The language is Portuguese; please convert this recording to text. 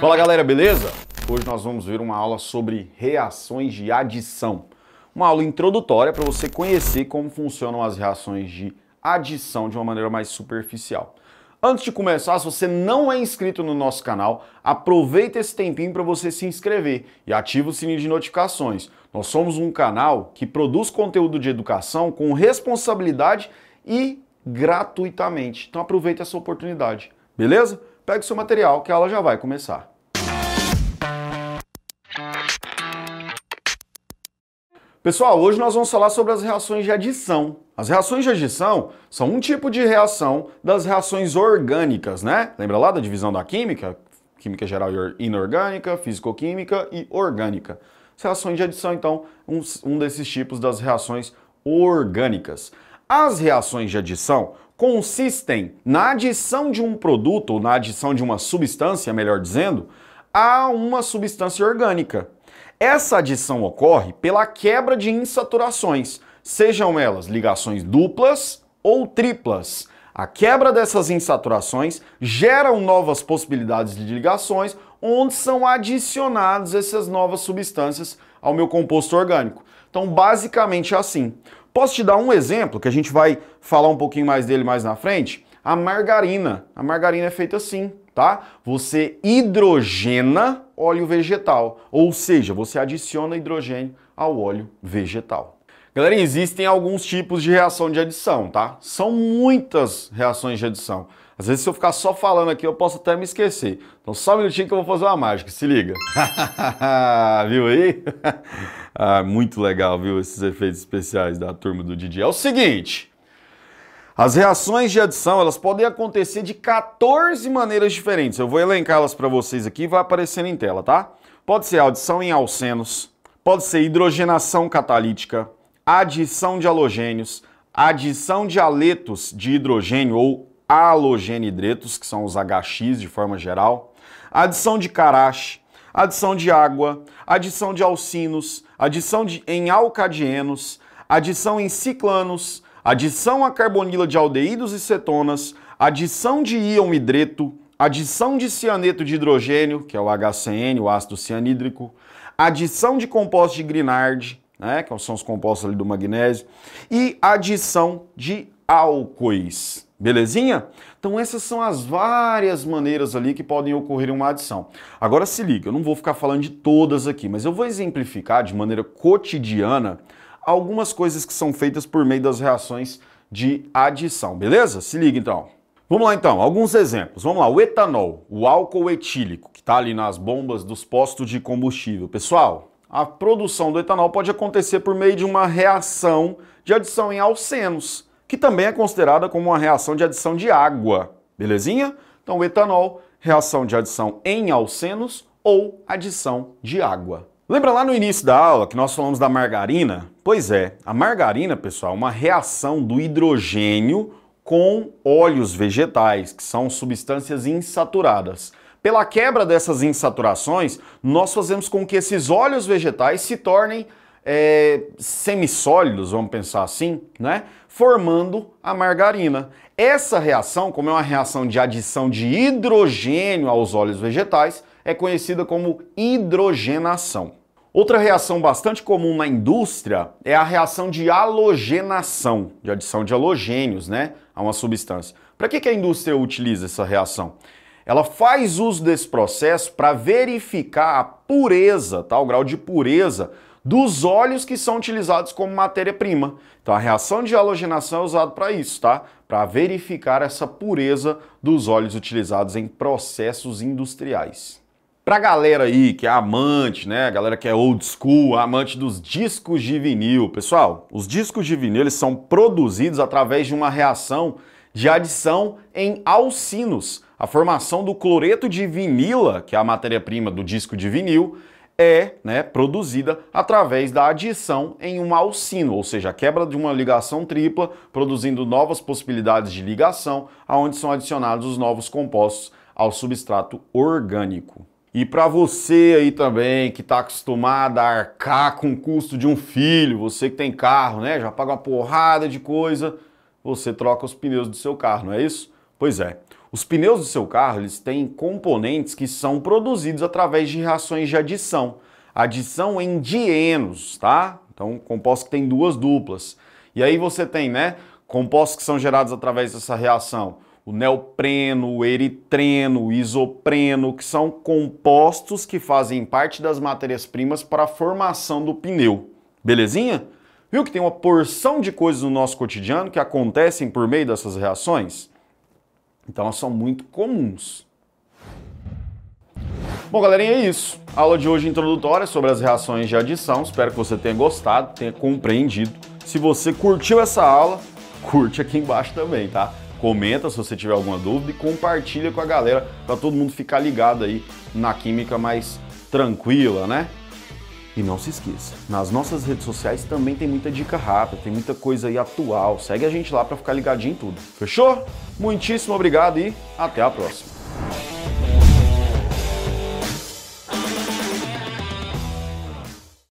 Fala galera, beleza? Hoje nós vamos ver uma aula sobre reações de adição. Uma aula introdutória para você conhecer como funcionam as reações de adição de uma maneira mais superficial. Antes de começar, se você não é inscrito no nosso canal, aproveita esse tempinho para você se inscrever e ativa o sininho de notificações. Nós somos um canal que produz conteúdo de educação com responsabilidade e gratuitamente. Então aproveita essa oportunidade, beleza? Pega o seu material que a aula já vai começar. Pessoal, hoje nós vamos falar sobre as reações de adição. As reações de adição são um tipo de reação das reações orgânicas, né? Lembra lá da divisão da química? Química geral inorgânica, físico-química e orgânica. As reações de adição, então, um, um desses tipos das reações orgânicas. As reações de adição consistem na adição de um produto, ou na adição de uma substância, melhor dizendo, a uma substância orgânica. Essa adição ocorre pela quebra de insaturações, sejam elas ligações duplas ou triplas. A quebra dessas insaturações geram novas possibilidades de ligações, onde são adicionadas essas novas substâncias ao meu composto orgânico. Então, basicamente é assim. Posso te dar um exemplo que a gente vai falar um pouquinho mais dele mais na frente? A margarina. A margarina é feita assim, tá? Você hidrogena óleo vegetal, ou seja, você adiciona hidrogênio ao óleo vegetal. Galera, existem alguns tipos de reação de adição, tá? São muitas reações de adição. Às vezes, se eu ficar só falando aqui, eu posso até me esquecer. Então, só um minutinho que eu vou fazer uma mágica, se liga. viu aí? ah, muito legal, viu? Esses efeitos especiais da turma do Didi. É o seguinte. As reações de adição, elas podem acontecer de 14 maneiras diferentes. Eu vou elencá-las para vocês aqui e vai aparecendo em tela, tá? Pode ser adição em alcenos, pode ser hidrogenação catalítica, adição de halogênios, adição de aletos de hidrogênio ou halogenidretos, que são os HX de forma geral, adição de carache, adição de água, adição de alcinos, adição de, em alcadienos, adição em ciclanos, adição a carbonila de aldeídos e cetonas, adição de íon hidreto, adição de cianeto de hidrogênio, que é o HCN, o ácido cianídrico, adição de compostos de Grignard, né, que são os compostos ali do magnésio, e adição de álcoois. Belezinha? Então essas são as várias maneiras ali que podem ocorrer uma adição. Agora se liga, eu não vou ficar falando de todas aqui, mas eu vou exemplificar de maneira cotidiana algumas coisas que são feitas por meio das reações de adição, beleza? Se liga então. Vamos lá então, alguns exemplos. Vamos lá, o etanol, o álcool etílico, que está ali nas bombas dos postos de combustível. Pessoal, a produção do etanol pode acontecer por meio de uma reação de adição em alcenos que também é considerada como uma reação de adição de água, belezinha? Então, o etanol, reação de adição em alcenos ou adição de água. Lembra lá no início da aula que nós falamos da margarina? Pois é, a margarina, pessoal, é uma reação do hidrogênio com óleos vegetais, que são substâncias insaturadas. Pela quebra dessas insaturações, nós fazemos com que esses óleos vegetais se tornem é, semissólidos, vamos pensar assim, né? formando a margarina. Essa reação, como é uma reação de adição de hidrogênio aos óleos vegetais, é conhecida como hidrogenação. Outra reação bastante comum na indústria é a reação de halogenação, de adição de halogênios né, a uma substância. Para que, que a indústria utiliza essa reação? Ela faz uso desse processo para verificar a pureza, tá, o grau de pureza dos óleos que são utilizados como matéria-prima. Então a reação de halogenação é usada para isso, tá? Para verificar essa pureza dos óleos utilizados em processos industriais. Pra galera aí que é amante, né? A galera que é old school, amante dos discos de vinil. Pessoal, os discos de vinil eles são produzidos através de uma reação de adição em alcinos. A formação do cloreto de vinila, que é a matéria-prima do disco de vinil, é né, produzida através da adição em um alcino, ou seja, a quebra de uma ligação tripla, produzindo novas possibilidades de ligação, aonde são adicionados os novos compostos ao substrato orgânico. E para você aí também que está acostumado a arcar com o custo de um filho, você que tem carro, né, já paga uma porrada de coisa, você troca os pneus do seu carro, não é isso? Pois é. Os pneus do seu carro eles têm componentes que são produzidos através de reações de adição. Adição em dienos, tá? Então, compostos que têm duas duplas. E aí você tem, né, compostos que são gerados através dessa reação. O neopreno, o eritreno, o isopreno, que são compostos que fazem parte das matérias-primas para a formação do pneu. Belezinha? Viu que tem uma porção de coisas no nosso cotidiano que acontecem por meio dessas reações? Então elas são muito comuns. Bom, galerinha, é isso. A aula de hoje introdutória sobre as reações de adição. Espero que você tenha gostado, tenha compreendido. Se você curtiu essa aula, curte aqui embaixo também, tá? Comenta se você tiver alguma dúvida e compartilha com a galera para todo mundo ficar ligado aí na química mais tranquila, né? E não se esqueça, nas nossas redes sociais também tem muita dica rápida, tem muita coisa aí atual. Segue a gente lá para ficar ligadinho em tudo. Fechou? Muitíssimo obrigado e até a próxima.